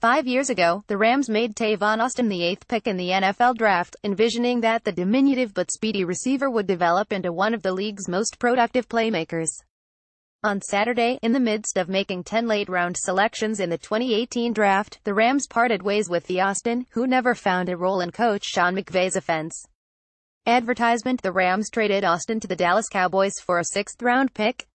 Five years ago, the Rams made Tavon Austin the eighth pick in the NFL draft, envisioning that the diminutive but speedy receiver would develop into one of the league's most productive playmakers. On Saturday, in the midst of making 10 late-round selections in the 2018 draft, the Rams parted ways with the Austin, who never found a role in coach Sean McVay's offense. Advertisement The Rams traded Austin to the Dallas Cowboys for a sixth-round pick,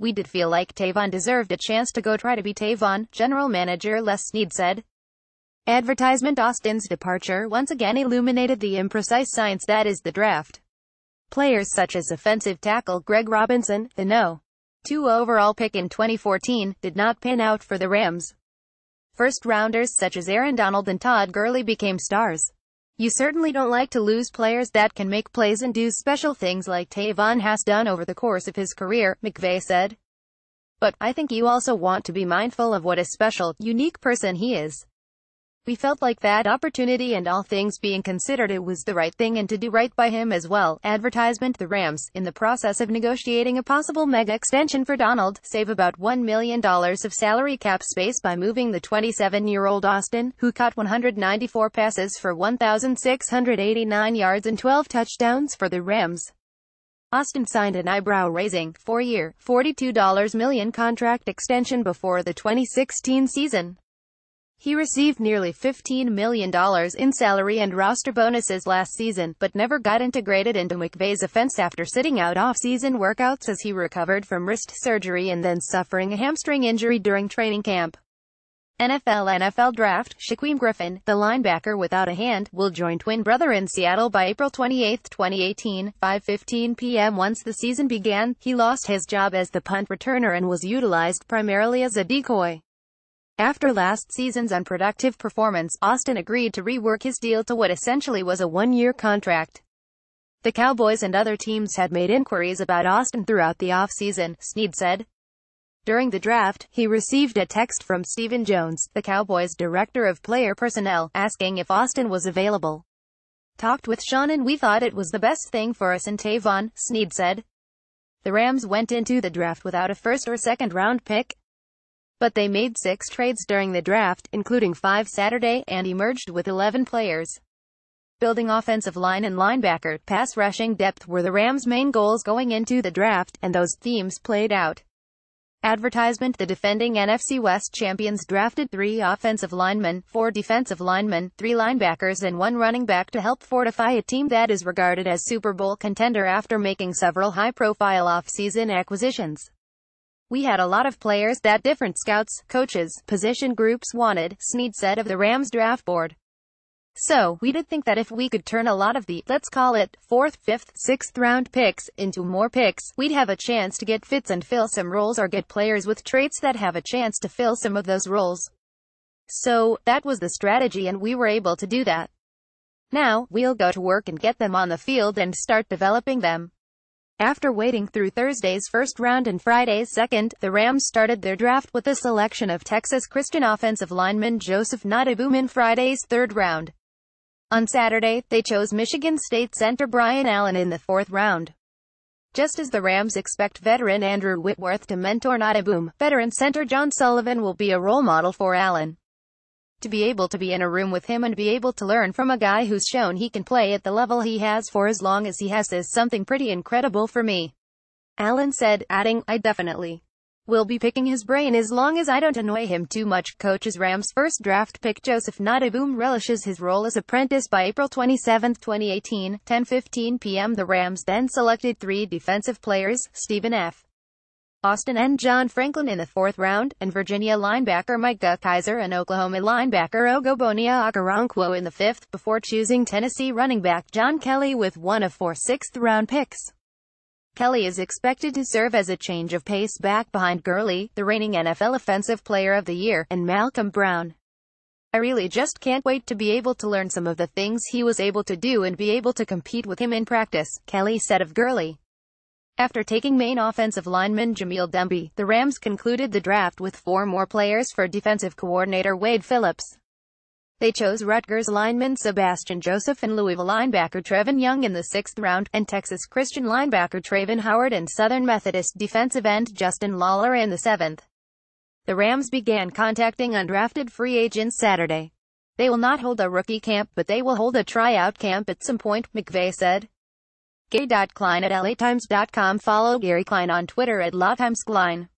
we did feel like Tavon deserved a chance to go try to be Tavon, general manager Les Snead said. Advertisement Austin's departure once again illuminated the imprecise science that is the draft. Players such as offensive tackle Greg Robinson, the no. 2 overall pick in 2014, did not pan out for the Rams. First-rounders such as Aaron Donald and Todd Gurley became stars. You certainly don't like to lose players that can make plays and do special things like Tavon has done over the course of his career, McVeigh said. But, I think you also want to be mindful of what a special, unique person he is. We felt like that opportunity and all things being considered it was the right thing and to do right by him as well. Advertisement The Rams, in the process of negotiating a possible mega extension for Donald, save about $1 million of salary cap space by moving the 27-year-old Austin, who caught 194 passes for 1,689 yards and 12 touchdowns for the Rams. Austin signed an eyebrow-raising, four-year, $42 million contract extension before the 2016 season. He received nearly $15 million in salary and roster bonuses last season, but never got integrated into McVay's offense after sitting out off-season workouts as he recovered from wrist surgery and then suffering a hamstring injury during training camp. NFL NFL Draft, Shaquem Griffin, the linebacker without a hand, will join twin brother in Seattle by April 28, 2018, 5.15 p.m. Once the season began, he lost his job as the punt returner and was utilized primarily as a decoy. After last season's unproductive performance, Austin agreed to rework his deal to what essentially was a one-year contract. The Cowboys and other teams had made inquiries about Austin throughout the offseason, Snead said. During the draft, he received a text from Stephen Jones, the Cowboys' director of player personnel, asking if Austin was available. Talked with Sean and we thought it was the best thing for us and Tavon, Snead said. The Rams went into the draft without a first or second round pick, but they made six trades during the draft, including five Saturday, and emerged with 11 players. Building offensive line and linebacker, pass rushing depth were the Rams' main goals going into the draft, and those themes played out. Advertisement The defending NFC West champions drafted three offensive linemen, four defensive linemen, three linebackers and one running back to help fortify a team that is regarded as Super Bowl contender after making several high-profile off-season acquisitions. We had a lot of players that different scouts, coaches, position groups wanted, Snead said of the Rams draft board. So, we did think that if we could turn a lot of the, let's call it, fourth, fifth, sixth round picks, into more picks, we'd have a chance to get fits and fill some roles or get players with traits that have a chance to fill some of those roles. So, that was the strategy and we were able to do that. Now, we'll go to work and get them on the field and start developing them. After waiting through Thursday's first round and Friday's second, the Rams started their draft with a selection of Texas Christian offensive lineman Joseph Nadaboom in Friday's third round. On Saturday, they chose Michigan State center Brian Allen in the fourth round. Just as the Rams expect veteran Andrew Whitworth to mentor Nadaboom, veteran center John Sullivan will be a role model for Allen to be able to be in a room with him and be able to learn from a guy who's shown he can play at the level he has for as long as he has is something pretty incredible for me. Allen said, adding, I definitely will be picking his brain as long as I don't annoy him too much. Coaches Rams first draft pick Joseph Nadaboom relishes his role as apprentice by April 27, 2018, 10.15 p.m. The Rams then selected three defensive players, Stephen F. Austin and John Franklin in the fourth round, and Virginia linebacker Mike Guckheiser and Oklahoma linebacker Ogobonia Okoronkwo in the fifth, before choosing Tennessee running back John Kelly with one of four sixth-round picks. Kelly is expected to serve as a change of pace back behind Gurley, the reigning NFL Offensive Player of the Year, and Malcolm Brown. I really just can't wait to be able to learn some of the things he was able to do and be able to compete with him in practice, Kelly said of Gurley. After taking main offensive lineman Jameel Demby, the Rams concluded the draft with four more players for defensive coordinator Wade Phillips. They chose Rutgers lineman Sebastian Joseph and Louisville linebacker Trevin Young in the sixth round, and Texas Christian linebacker Traven Howard and Southern Methodist defensive end Justin Lawler in the seventh. The Rams began contacting undrafted free agents Saturday. They will not hold a rookie camp, but they will hold a tryout camp at some point, McVay said. Gay.Klein at LATimes.com Follow Gary Klein on Twitter at latimesklein.